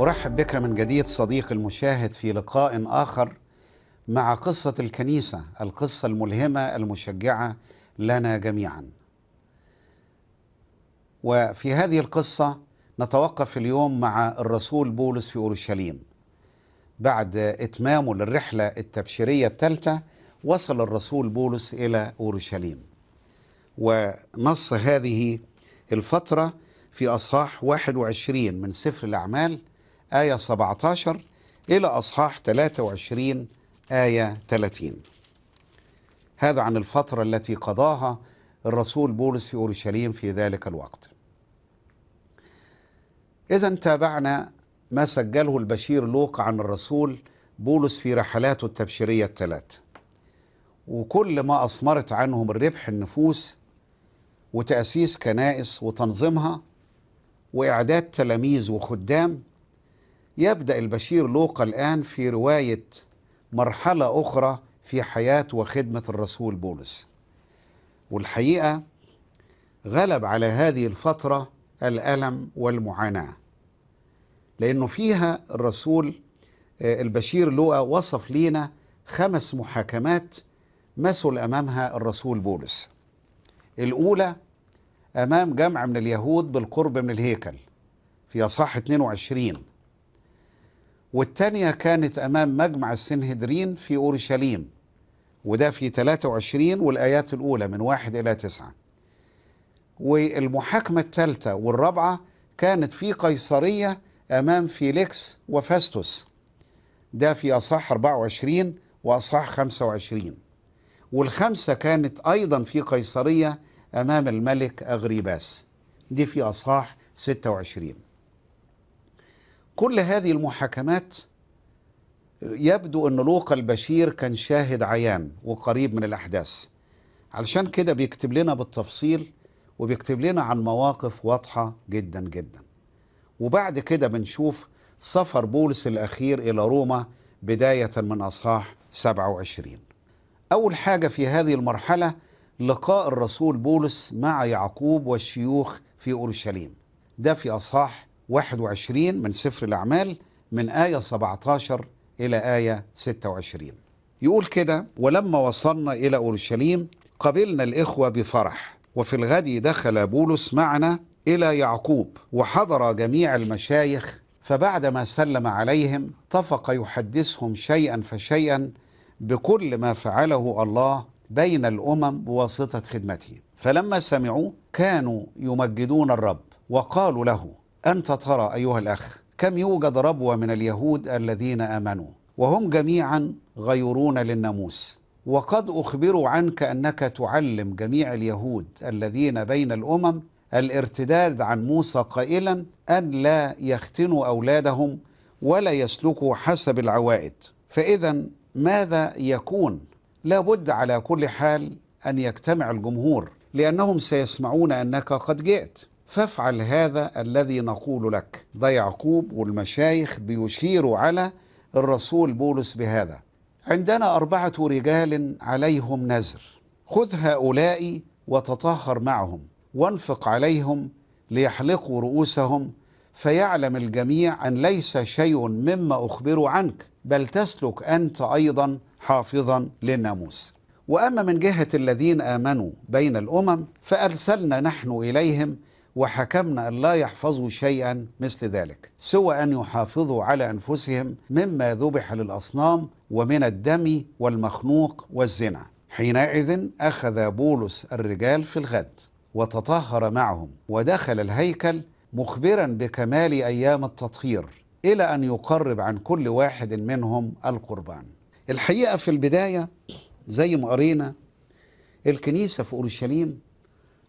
ارحب بك من جديد صديق المشاهد في لقاء اخر مع قصه الكنيسه القصه الملهمه المشجعه لنا جميعا وفي هذه القصة نتوقف اليوم مع الرسول بولس في أورشليم بعد إتمامه للرحلة التبشيرية الثالثة وصل الرسول بولس إلى أورشليم ونص هذه الفترة في أصحاح 21 من سفر الأعمال آية 17 إلى أصحاح 23 آية 30 هذا عن الفترة التي قضاها الرسول بولس في أورشليم في ذلك الوقت إذا تابعنا ما سجله البشير لوقا عن الرسول بولس في رحلاته التبشيرية الثلاث وكل ما أثمرت عنهم الربح النفوس وتأسيس كنائس وتنظيمها وإعداد تلاميذ وخدام يبدأ البشير لوقا الآن في رواية مرحلة أخرى في حياة وخدمة الرسول بولس والحقيقة غلب على هذه الفترة الالم والمعاناه لانه فيها الرسول آه، البشير لوقا وصف لينا خمس محاكمات مثل امامها الرسول بولس الاولى امام جمع من اليهود بالقرب من الهيكل في اصحاح 22 والثانيه كانت أمام مجمع السنهدرين في أورشليم وده في 23 والآيات الأولى من واحد إلى تسعة والمحاكمة الثالثة والرابعة كانت في قيصرية أمام فيليكس وفاستوس ده في أصح 24 وأصح 25 والخمسة كانت أيضا في قيصرية أمام الملك أغريباس دي في أصح 26 كل هذه المحاكمات يبدو أن لوقا البشير كان شاهد عيان وقريب من الأحداث علشان كده بيكتب لنا بالتفصيل وبيكتب لنا عن مواقف واضحة جدا جدا وبعد كده بنشوف سفر بولس الأخير إلى روما بداية من أصحاح 27 أول حاجة في هذه المرحلة لقاء الرسول بولس مع يعقوب والشيوخ في أورشليم ده في أصحاح 21 من سفر الأعمال من آية 17 إلى آية 26 يقول كده ولما وصلنا إلى أورشليم قبلنا الإخوة بفرح وفي الغد دخل بولس معنا إلى يعقوب وحضر جميع المشايخ فبعدما سلم عليهم طفق يحدثهم شيئا فشيئا بكل ما فعله الله بين الأمم بواسطة خدمته فلما سمعوا كانوا يمجدون الرب وقالوا له أنت ترى أيها الأخ كم يوجد ربوة من اليهود الذين آمنوا وهم جميعا غيرون للناموس وقد أخبروا عنك أنك تعلم جميع اليهود الذين بين الأمم الارتداد عن موسى قائلا أن لا يختنوا أولادهم ولا يسلكوا حسب العوائد فإذا ماذا يكون؟ لابد على كل حال أن يجتمع الجمهور لأنهم سيسمعون أنك قد جئت فافعل هذا الذي نقول لك ده يعقوب والمشايخ بيشيروا على الرسول بولس بهذا عندنا أربعة رجال عليهم نذر خذ هؤلاء وتطهر معهم وانفق عليهم ليحلقوا رؤوسهم فيعلم الجميع أن ليس شيء مما أخبروا عنك بل تسلك أنت أيضا حافظا للناموس وأما من جهة الذين آمنوا بين الأمم فأرسلنا نحن إليهم وحكمنا أن لا يحفظوا شيئا مثل ذلك سوى أن يحافظوا على أنفسهم مما ذبح للأصنام ومن الدم والمخنوق والزنا حينئذ أخذ بولس الرجال في الغد وتطهر معهم ودخل الهيكل مخبرا بكمال أيام التطهير إلى أن يقرب عن كل واحد منهم القربان الحقيقة في البداية زي ما قرينا الكنيسة في أورشليم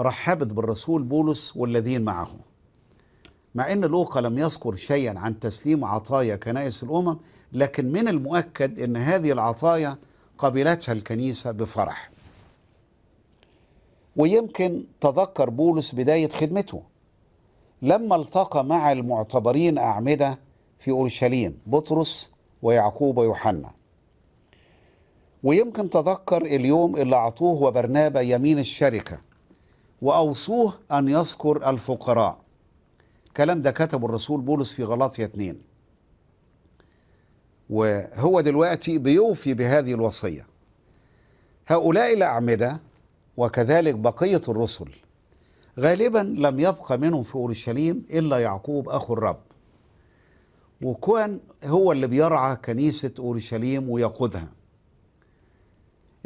رحبت بالرسول بولس والذين معه مع ان لوقا لم يذكر شيئا عن تسليم عطايا كنائس الامم لكن من المؤكد ان هذه العطايا قبلتها الكنيسه بفرح ويمكن تذكر بولس بدايه خدمته لما التقى مع المعتبرين اعمده في اورشليم بطرس ويعقوب ويوحنا ويمكن تذكر اليوم اللي اعطوه وبرنابا يمين الشركه وأوصوه أن يذكر الفقراء الكلام ده كتبه الرسول بولس في غلاطية اتنين وهو دلوقتي بيوفي بهذه الوصية هؤلاء الأعمدة وكذلك بقية الرسل غالبا لم يبقى منهم في أورشليم إلا يعقوب أخو الرب وكان هو اللي بيرعى كنيسة أورشليم ويقودها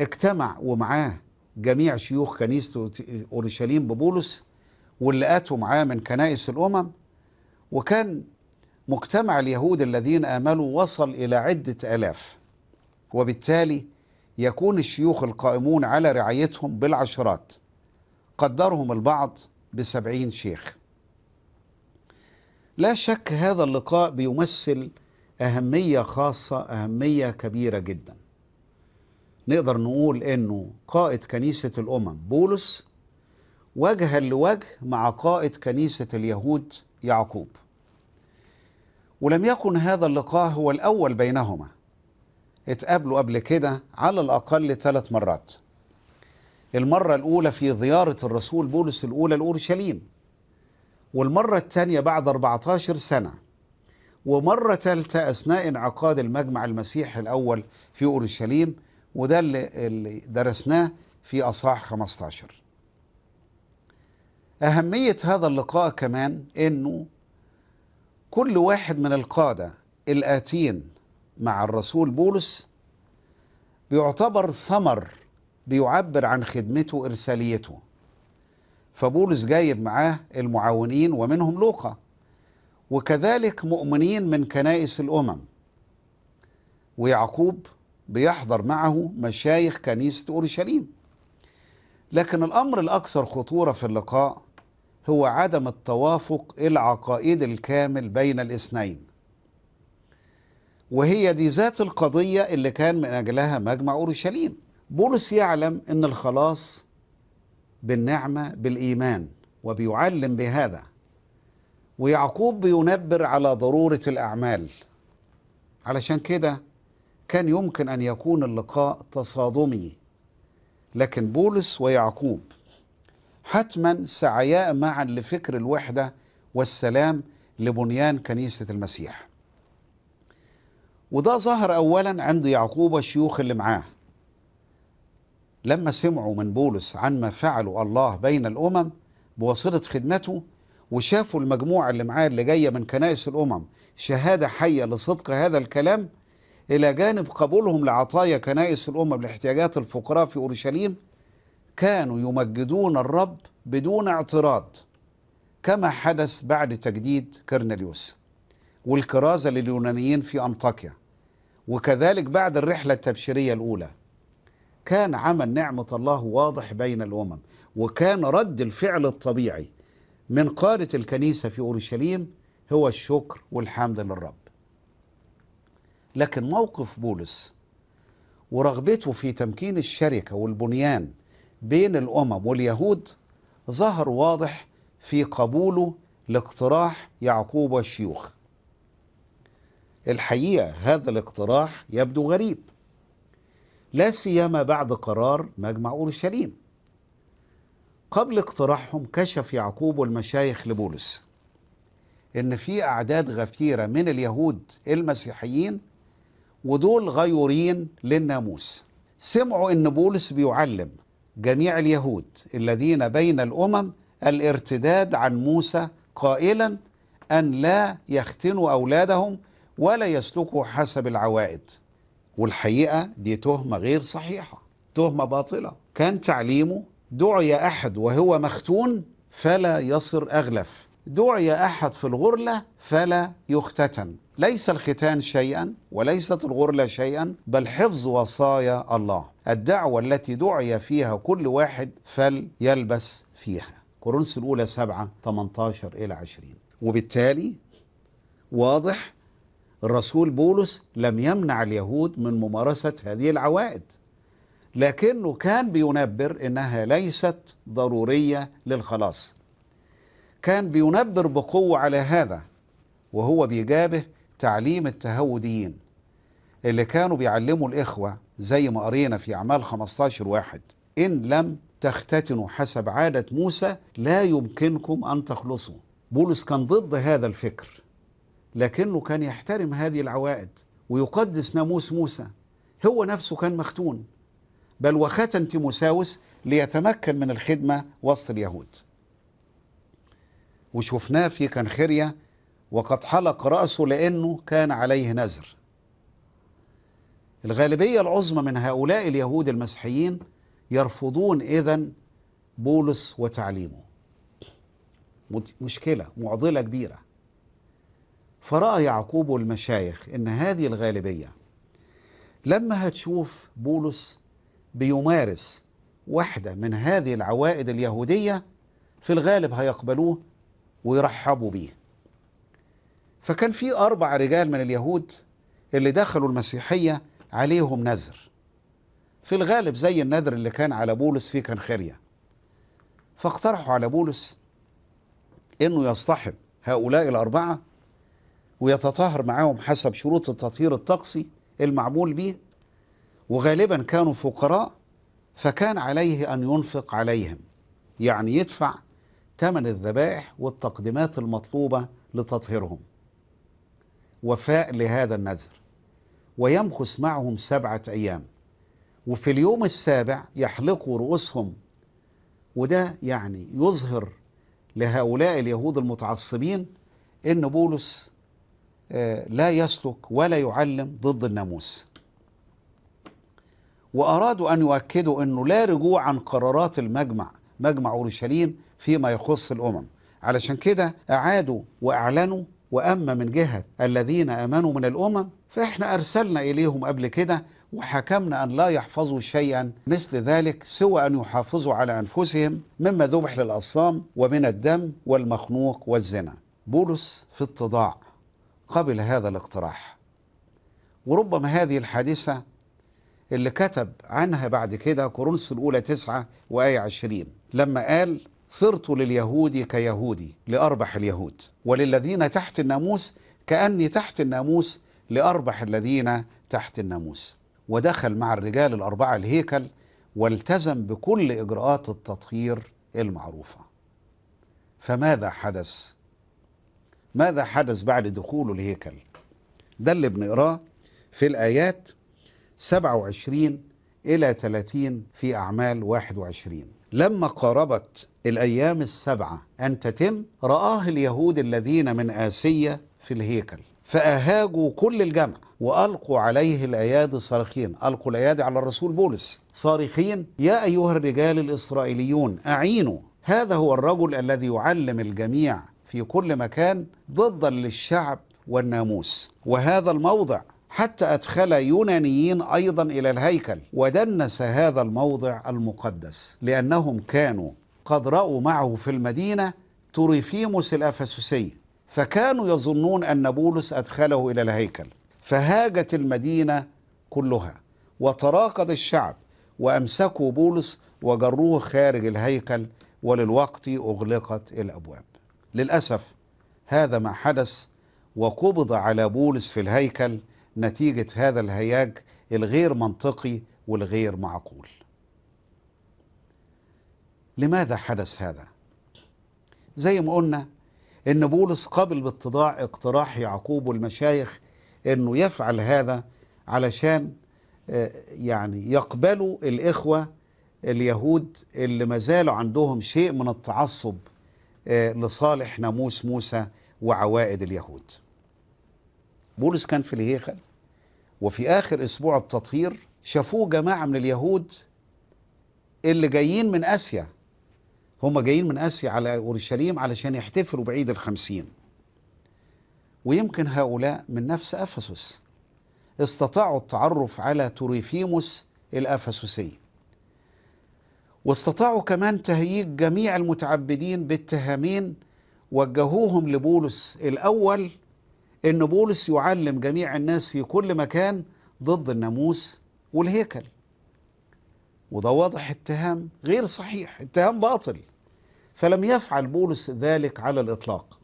اجتمع ومعاه جميع شيوخ كنيسة أورشليم ببولس واللي آتوا معاه من كنائس الأمم وكان مجتمع اليهود الذين آمنوا وصل إلى عدة آلاف وبالتالي يكون الشيوخ القائمون على رعايتهم بالعشرات قدرهم البعض بسبعين شيخ لا شك هذا اللقاء بيمثل أهمية خاصة أهمية كبيرة جداً نقدر نقول انه قائد كنيسه الامم بولس وجها لوجه مع قائد كنيسه اليهود يعقوب ولم يكن هذا اللقاء هو الاول بينهما اتقابلوا قبل كده على الاقل ثلاث مرات المره الاولى في زياره الرسول بولس الاولى لاورشليم والمره الثانيه بعد 14 سنه ومره ثالثه اثناء انعقاد المجمع المسيحي الاول في اورشليم وده اللي, درسناه في أصحاح 15 أهمية هذا اللقاء كمان أنه كل واحد من القادة الآتين مع الرسول بولس بيعتبر ثمر بيعبر عن خدمته وإرساليته فبولس جايب معاه المعاونين ومنهم لوقا وكذلك مؤمنين من كنائس الأمم ويعقوب بيحضر معه مشايخ كنيسة أورشليم لكن الأمر الأكثر خطورة في اللقاء هو عدم التوافق العقائد الكامل بين الاثنين وهي دي ذات القضية اللي كان من أجلها مجمع أورشليم بولس يعلم أن الخلاص بالنعمة بالإيمان وبيعلم بهذا ويعقوب بينبر على ضرورة الأعمال علشان كده كان يمكن أن يكون اللقاء تصادمي لكن بولس ويعقوب حتما سعيا معا لفكر الوحدة والسلام لبنيان كنيسة المسيح وده ظهر أولا عند يعقوب والشيوخ اللي معاه لما سمعوا من بولس عن ما فعله الله بين الأمم بواسطة خدمته وشافوا المجموعة اللي معاه اللي جاية من كنائس الأمم شهادة حية لصدق هذا الكلام إلى جانب قبولهم لعطايا كنائس الأمم لاحتياجات الفقراء في أورشليم كانوا يمجدون الرب بدون اعتراض كما حدث بعد تجديد كرنليوس والكرازة لليونانيين في أنطاكيا وكذلك بعد الرحلة التبشيرية الأولى كان عمل نعمة الله واضح بين الأمم وكان رد الفعل الطبيعي من قادة الكنيسة في أورشليم هو الشكر والحمد للرب لكن موقف بولس ورغبته في تمكين الشركة والبنيان بين الأمم واليهود ظهر واضح في قبوله لاقتراح يعقوب والشيوخ الحقيقة هذا الاقتراح يبدو غريب لا سيما بعد قرار مجمع أورشليم قبل اقتراحهم كشف يعقوب والمشايخ لبولس ان في اعداد غفيره من اليهود المسيحيين ودول غيورين للناموس سمعوا ان بولس بيعلم جميع اليهود الذين بين الامم الارتداد عن موسى قائلا ان لا يختنوا اولادهم ولا يسلكوا حسب العوائد والحقيقه دي تهمه غير صحيحه تهمه باطله كان تعليمه دعي احد وهو مختون فلا يصر اغلف دعي احد في الغرله فلا يختتن ليس الختان شيئا وليست الغرله شيئا بل حفظ وصايا الله الدعوه التي دعي فيها كل واحد فليلبس فيها كورنس الاولى 7 18 الى 20 وبالتالي واضح الرسول بولس لم يمنع اليهود من ممارسه هذه العوائد لكنه كان بينبر انها ليست ضروريه للخلاص كان بينبر بقوه على هذا وهو بيجابه تعليم التهوديين اللي كانوا بيعلموا الإخوة زي ما قرينا في أعمال 15 واحد إن لم تختتنوا حسب عادة موسى لا يمكنكم أن تخلصوا بولس كان ضد هذا الفكر لكنه كان يحترم هذه العوائد ويقدس ناموس موسى هو نفسه كان مختون بل وختن تيموساوس ليتمكن من الخدمة وسط اليهود وشفناه في كنخرية وقد حلق رأسه لأنه كان عليه نذر الغالبية العظمى من هؤلاء اليهود المسيحيين يرفضون إذن بولس وتعليمه مشكلة معضلة كبيرة فرأى يعقوب والمشايخ إن هذه الغالبية لما هتشوف بولس بيمارس واحدة من هذه العوائد اليهودية في الغالب هيقبلوه ويرحبوا بيه فكان في أربع رجال من اليهود اللي دخلوا المسيحية عليهم نذر في الغالب زي النذر اللي كان على بولس في كنخرية فاقترحوا على بولس انه يصطحب هؤلاء الأربعة ويتطهر معاهم حسب شروط التطهير الطقسي المعمول به وغالبا كانوا فقراء فكان عليه أن ينفق عليهم يعني يدفع ثمن الذبائح والتقديمات المطلوبة لتطهيرهم وفاء لهذا النذر ويمكث معهم سبعة أيام وفي اليوم السابع يحلقوا رؤوسهم وده يعني يظهر لهؤلاء اليهود المتعصبين ان بولس آه، لا يسلك ولا يعلم ضد الناموس وارادوا ان يؤكدوا انه لا رجوع عن قرارات المجمع مجمع اورشليم فيما يخص الامم علشان كده اعادوا واعلنوا واما من جهه الذين امنوا من الامم فاحنا ارسلنا اليهم قبل كده وحكمنا ان لا يحفظوا شيئا مثل ذلك سوى ان يحافظوا على انفسهم مما ذبح للاصنام ومن الدم والمخنوق والزنا. بولس في اتضاع قبل هذا الاقتراح. وربما هذه الحادثه اللي كتب عنها بعد كده كورنثوس الاولى 9 وايه 20 لما قال صرت لليهود كيهودي لأربح اليهود وللذين تحت الناموس كأني تحت الناموس لأربح الذين تحت الناموس ودخل مع الرجال الأربعة الهيكل والتزم بكل إجراءات التطهير المعروفة فماذا حدث؟ ماذا حدث بعد دخوله الهيكل؟ ده اللي بنقراه في الآيات 27 إلى 30 في أعمال 21 لما قاربت الأيام السبعة أن تتم رآه اليهود الذين من آسيا في الهيكل فأهاجوا كل الجمع وألقوا عليه الأيادي صارخين ألقوا الأيادي على الرسول بولس صارخين يا أيها الرجال الإسرائيليون أعينوا هذا هو الرجل الذي يعلم الجميع في كل مكان ضدا للشعب والناموس وهذا الموضع حتى أدخل يونانيين أيضا إلى الهيكل ودنس هذا الموضع المقدس لأنهم كانوا قد رأوا معه في المدينة توريفيموس الأفسسي فكانوا يظنون أن بولس أدخله إلى الهيكل فهاجت المدينة كلها وتراقد الشعب وأمسكوا بولس وجروه خارج الهيكل وللوقت أغلقت الأبواب للأسف هذا ما حدث وقبض على بولس في الهيكل نتيجه هذا الهياج الغير منطقي والغير معقول لماذا حدث هذا زي ما قلنا ان بولس قبل باتضاع اقتراح يعقوب والمشايخ انه يفعل هذا علشان آه، يعني يقبلوا الاخوه اليهود اللي ما زالوا عندهم شيء من التعصب آه، لصالح ناموس موسى وعوائد اليهود بولس كان في الهيخل وفي آخر أسبوع التطهير شافوه جماعة من اليهود اللي جايين من آسيا هم جايين من آسيا على أورشليم علشان يحتفلوا بعيد الخمسين ويمكن هؤلاء من نفس أفسس استطاعوا التعرف على توريفيموس الافسوسي واستطاعوا كمان تهييج جميع المتعبدين باتهامين وجهوهم لبولس الأول ان بولس يعلم جميع الناس في كل مكان ضد الناموس والهيكل وده واضح اتهام غير صحيح اتهام باطل فلم يفعل بولس ذلك على الاطلاق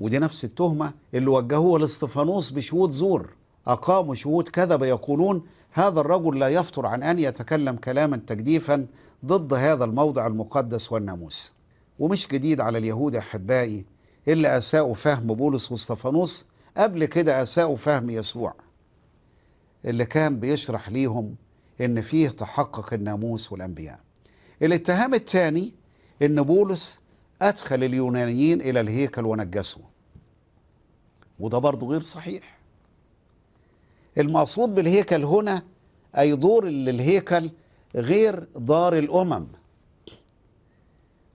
ودي نفس التهمه اللي وجهوها لاستفانوس بشهود زور اقاموا شهود كذب يقولون هذا الرجل لا يفتر عن ان يتكلم كلاما تجديفا ضد هذا الموضع المقدس والناموس ومش جديد على اليهود احبائي اللي أساءوا فهم بولس واستفانوس قبل كده أساءوا فهم يسوع اللي كان بيشرح ليهم إن فيه تحقق الناموس والأنبياء الاتهام الثاني إن بولس أدخل اليونانيين إلى الهيكل ونجسه وده برضه غير صحيح المقصود بالهيكل هنا أي دور للهيكل غير دار الأمم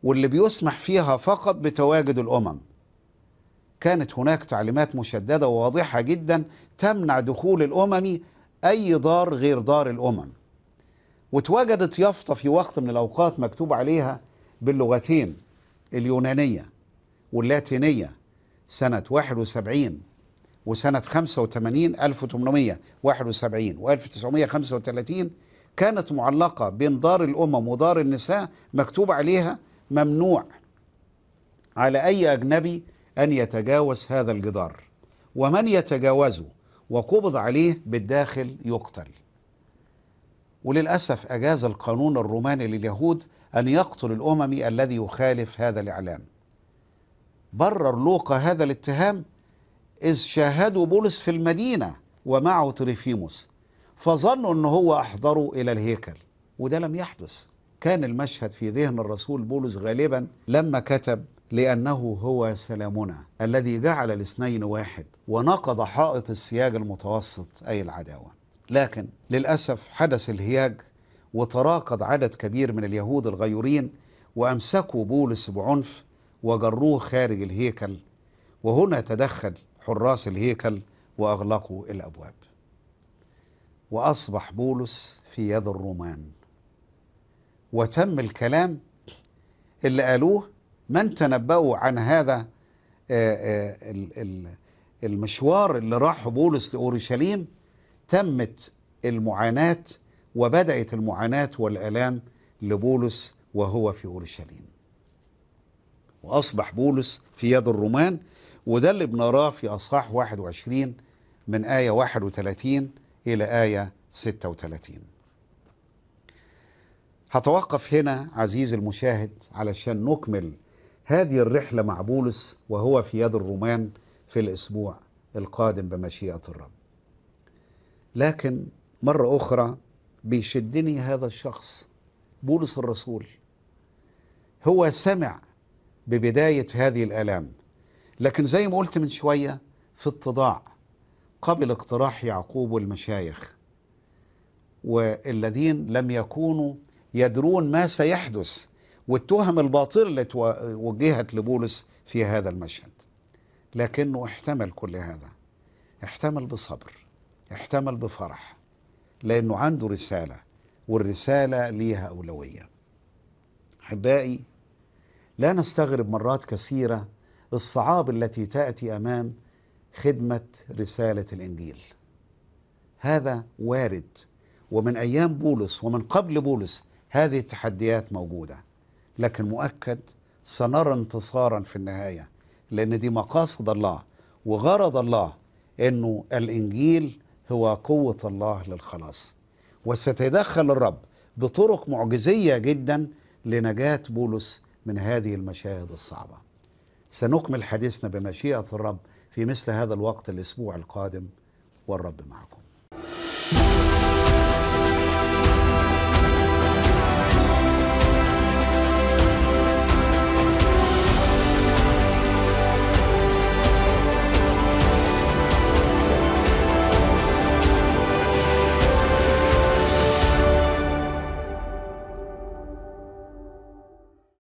واللي بيسمح فيها فقط بتواجد الأمم كانت هناك تعليمات مشدده وواضحه جدا تمنع دخول الامم اي دار غير دار الامم وتواجدت يافطه في وقت من الاوقات مكتوب عليها باللغتين اليونانيه واللاتينيه سنه 71 وسنة 85 1871 و 1935 كانت معلقة بين دار الأمم ودار النساء مكتوب عليها ممنوع على أي أجنبي أن يتجاوز هذا الجدار ومن يتجاوزه وقبض عليه بالداخل يقتل وللأسف أجاز القانون الروماني لليهود أن يقتل الأممي الذي يخالف هذا الإعلان برر لوقا هذا الاتهام إذ شاهدوا بولس في المدينة ومعه تريفيموس فظنوا أنه هو أحضره إلى الهيكل وده لم يحدث كان المشهد في ذهن الرسول بولس غالبا لما كتب لأنه هو سلامنا الذي جعل الاثنين واحد ونقض حائط السياج المتوسط أي العداوة لكن للأسف حدث الهياج وتراكض عدد كبير من اليهود الغيورين وأمسكوا بولس بعنف وجروه خارج الهيكل وهنا تدخل حراس الهيكل وأغلقوا الأبواب وأصبح بولس في يد الرومان وتم الكلام اللي قالوه من تنبأوا عن هذا آه، آه، المشوار اللي راح بولس لأورشليم تمت المعاناة وبدأت المعاناة والآلام لبولس وهو في أورشليم وأصبح بولس في يد الرومان وده اللي بنراه في أصحاح 21 من آية 31 إلى آية 36 هتوقف هنا عزيزي المشاهد علشان نكمل هذه الرحلة مع بولس وهو في يد الرومان في الأسبوع القادم بمشيئة الرب لكن مرة أخرى بيشدني هذا الشخص بولس الرسول هو سمع ببداية هذه الآلام لكن زي ما قلت من شوية في اتضاع قبل اقتراح يعقوب والمشايخ والذين لم يكونوا يدرون ما سيحدث والتهم الباطل التي وجهت لبولس في هذا المشهد لكنه احتمل كل هذا احتمل بصبر احتمل بفرح لأنه عنده رسالة والرسالة ليها أولوية أحبائي لا نستغرب مرات كثيرة الصعاب التي تأتي أمام خدمة رسالة الإنجيل هذا وارد ومن أيام بولس ومن قبل بولس هذه التحديات موجوده لكن مؤكد سنرى انتصارا في النهاية لأن دي مقاصد الله وغرض الله أنه الإنجيل هو قوة الله للخلاص وستدخل الرب بطرق معجزية جدا لنجاة بولس من هذه المشاهد الصعبة سنكمل حديثنا بمشيئة الرب في مثل هذا الوقت الأسبوع القادم والرب معكم